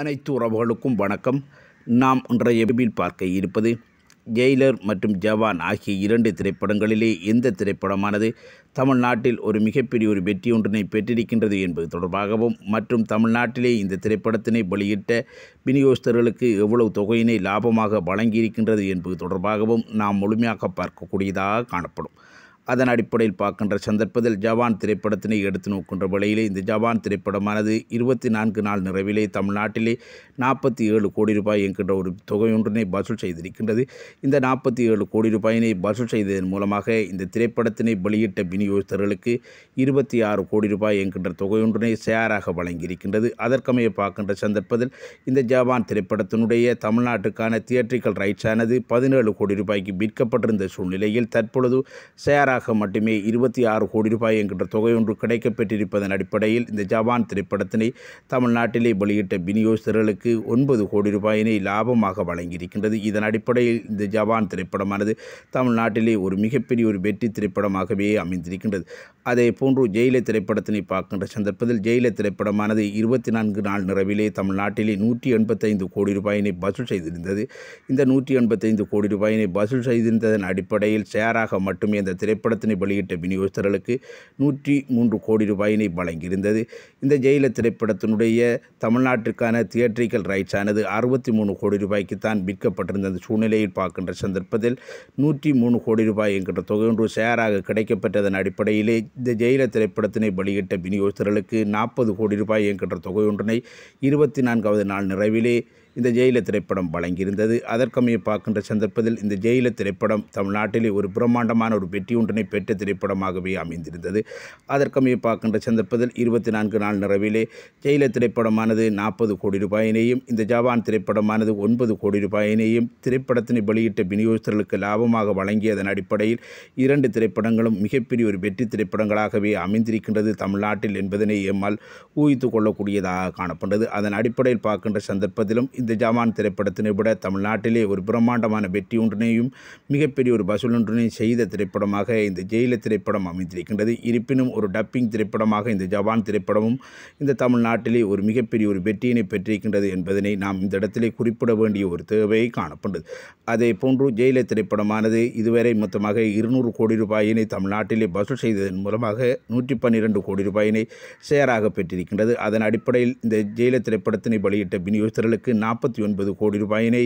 அனைத்து உறவுகளுக்கும் வணக்கம் நாம் இன்றைய எபில் பார்க்க இருப்பது ஜெயிலர் மற்றும் ஜவான் ஆகிய இரண்டு திரைப்படங்களிலே எந்த திரைப்படமானது தமிழ்நாட்டில் ஒரு மிகப்பெரிய ஒரு வெற்றியொன்றினை பெற்றிருக்கின்றது என்பது தொடர்பாகவும் மற்றும் தமிழ்நாட்டிலே இந்த திரைப்படத்தினை வெளியிட்ட விநியோகஸ்தர்களுக்கு எவ்வளவு தொகையினை லாபமாக வழங்கியிருக்கின்றது என்பது தொடர்பாகவும் நாம் முழுமையாக பார்க்கக்கூடியதாக காணப்படும் அதன் அடிப்படையில் பார்க்கின்ற சந்தர்ப்பத்தில் ஜவான் திரைப்படத்தினை எடுத்து நோக்கின்ற வழியிலே இந்த ஜவான் திரைப்படமானது இருபத்தி நான்கு நாள் நிறைவிலே தமிழ்நாட்டிலே நாற்பத்தி ஏழு கோடி ரூபாய் என்கின்ற ஒரு தொகையொன்றினை வசூல் செய்திருக்கின்றது இந்த நாற்பத்தி ஏழு கோடி ரூபாயினை வசூல் செய்ததன் மூலமாக இந்த திரைப்படத்தினை வெளியிட்ட விநியோகஸ்தர்களுக்கு இருபத்தி ஆறு கோடி ரூபாய் என்கின்ற தொகையொன்றினை சேராக வழங்கியிருக்கின்றது அதற்கமைய பார்க்கின்ற சந்தர்ப்பத்தில் இந்த ஜவான் திரைப்படத்தினுடைய தமிழ்நாட்டுக்கான தியேட்ரிக்கல் ரைட்ஸானது பதினேழு கோடி ரூபாய்க்கு விற்கப்பட்டிருந்த சூழ்நிலையில் தற்பொழுது சேராக வழியாக மட்டுமே இருபத்தி ஆறு கோடி ரூபாய் என்கின்ற தொகை ஒன்று கிடைக்கப்பெற்றிருப்பதன் அடிப்படையில் இந்த ஜவான் திரைப்படத்தினை தமிழ்நாட்டிலே வெளியிட்ட விநியோகஸ்தர்களுக்கு ஒன்பது கோடி ரூபாயினை லாபமாக வழங்கியிருக்கின்றது இதன் அடிப்படையில் இந்த ஜவான் திரைப்படமானது தமிழ்நாட்டிலே ஒரு மிகப்பெரிய ஒரு வெற்றி திரைப்படமாகவே அமைந்திருக்கின்றது அதே போன்று ஜெயில திரைப்படத்தினை பார்க்கின்ற சந்தர்ப்பத்தில் ஜெயில திரைப்படமானது இருபத்தி நான்கு நாள் நிறைவிலே தமிழ்நாட்டிலே நூற்றி எண்பத்தைந்து கோடி ரூபாயினை வசூல் செய்திருந்தது இந்த நூற்றி எண்பத்தைந்து கோடி ரூபாயினை வசூல் செய்திருந்ததன் அடிப்படையில் ஷேராக மட்டுமே அந்த திரைப்படம் திரைப்படத்தினை வெளியிட்ட விநியோகஸ்தர்களுக்கு நூற்றி மூன்று கோடி ரூபாயினை வழங்கியிருந்தது இந்த ஜெயில திரைப்படத்தினுடைய தமிழ்நாட்டிற்கான தியேட்ரிக்கல் ரைட்ஸ் ஆனது அறுபத்தி மூணு கோடி ரூபாய்க்கு தான் விற்கப்பட்டிருந்த அந்த சூழ்நிலையில் பார்க்கின்ற சந்தர்ப்பத்தில் நூற்றி மூணு கோடி ரூபாய் என்கின்ற தொகை ஒன்று ஷேராக கிடைக்கப்பட்டதன் அடிப்படையிலே இந்த ஜெயில திரைப்படத்தினை வெளியிட்ட விநியோகஸ்தர்களுக்கு நாற்பது கோடி ரூபாய் என்கின்ற தொகை ஒன்றினை இருபத்தி நான்காவது நாள் நிறைவிலே இந்த ஜெயில திரைப்படம் வழங்கியிருந்தது அதற்கமைய பார்க்கின்ற சந்தர்ப்பத்தில் இந்த ஜெயில திரைப்படம் தமிழ்நாட்டிலே ஒரு பிரம்மாண்டமான ஒரு ஒன்றினை பெற்ற திரைப்படமாகவே அமைந்திருந்தது அதற்கமைய பார்க்கின்ற சந்தர்ப்பத்தில் இருபத்தி நான்கு நாள் நிறைவிலே ஜெயில திரைப்படமானது நாற்பது கோடி ரூபாயினையும் இந்த ஜவான் திரைப்படமானது ஒன்பது கோடி ரூபாயினையும் திரைப்படத்தினை வெளியிட்ட விநியோகஸ்தர்களுக்கு லாபமாக வழங்கியதன் அடிப்படையில் இரண்டு திரைப்படங்களும் மிகப்பெரிய ஒரு வெற்றி திரைப்படங்களாகவே அமைந்திருக்கின்றது தமிழ்நாட்டில் என்பதனை எம்மால் ஊகித்து கொள்ளக்கூடியதாக காணப்பட்டது அதன் அடிப்படையில் பார்க்கின்ற சந்தர்ப்பத்திலும் இந்த இந்த ஜமான் திரைப்படத்தினை விட தமிழ்நாட்டிலே ஒரு பிரம்மாண்டமான வெற்றி ஒன்றினையும் மிகப்பெரிய ஒரு வசூல் ஒன்றினையும் செய்த திரைப்படமாக இந்த ஜெயில திரைப்படம் அமைந்திருக்கின்றது இருப்பினும் ஒரு டப்பிங் திரைப்படமாக இந்த ஜவான் திரைப்படமும் இந்த தமிழ்நாட்டிலே ஒரு மிகப்பெரிய ஒரு வெற்றியினை பெற்றிருக்கின்றது என்பதனை நாம் இந்த இடத்திலே குறிப்பிட வேண்டிய ஒரு தேவையை காணப்பட்டது அதே போன்று ஜெயில திரைப்படமானது இதுவரை மொத்தமாக இருநூறு கோடி ரூபாயினை தமிழ்நாட்டிலே வசூல் செய்ததன் மூலமாக நூற்றி பன்னிரெண்டு கோடி ரூபாயினை சேராக பெற்றிருக்கின்றது அதன் அடிப்படையில் இந்த ஜெயில திரைப்படத்தினை வெளியிட்ட விநியோகஸ்தர்களுக்கு நாம் நாற்பத்தி ஒன்பது கோடி ரூபாயினை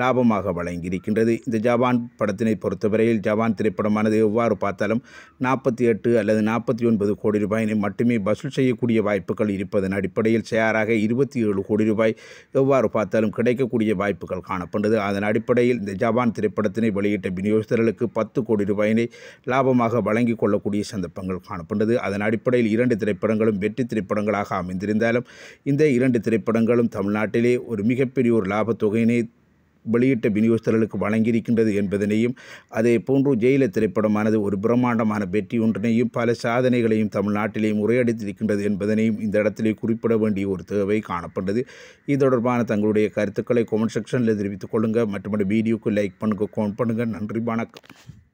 லாபமாக வழங்கியிருக்கின்றது இந்த ஜவான் படத்தினை பொறுத்தவரையில் ஜவான் திரைப்படமானது எவ்வாறு பார்த்தாலும் நாற்பத்தி எட்டு அல்லது நாற்பத்தி ஒன்பது கோடி ரூபாயினை மட்டுமே வசூல் செய்யக்கூடிய வாய்ப்புகள் இருப்பதன் அடிப்படையில் ஷேராக இருபத்தி ஏழு கோடி ரூபாய் எவ்வாறு பார்த்தாலும் கிடைக்கக்கூடிய வாய்ப்புகள் காணப்பட்டது அதன் அடிப்படையில் இந்த ஜவான் திரைப்படத்தினை வெளியிட்ட விநியோகஸ்தர்களுக்கு பத்து கோடி ரூபாயினை லாபமாக வழங்கிக் கொள்ளக்கூடிய சந்தர்ப்பங்கள் காணப்பட்டது அதன் அடிப்படையில் இரண்டு திரைப்படங்களும் வெற்றி திரைப்படங்களாக அமைந்திருந்தாலும் இந்த இரண்டு திரைப்படங்களும் தமிழ்நாட்டிலே ஒரு மிக மிகப்பெரிய ஒரு லாபத்தொகையினை வெளியிட்ட விநியோகஸ்தர்களுக்கு வழங்கியிருக்கின்றது என்பதனையும் அதே போன்று ஜெயில திரைப்படமானது ஒரு பிரம்மாண்டமான வெற்றி ஒன்றினையும் பல சாதனைகளையும் தமிழ்நாட்டிலேயும் உரையாடித்திருக்கின்றது என்பதனையும் இந்த இடத்திலே குறிப்பிட வேண்டிய ஒரு தேவை காணப்பட்டது இது தொடர்பான தங்களுடைய கருத்துக்களை கமெண்ட் செக்ஷனில் தெரிவித்துக் கொள்ளுங்கள் மற்றபடி வீடியோக்கு லைக் பண்ணுங்கள் கமெண்ட் பண்ணுங்கள் நன்றி வணக்கம்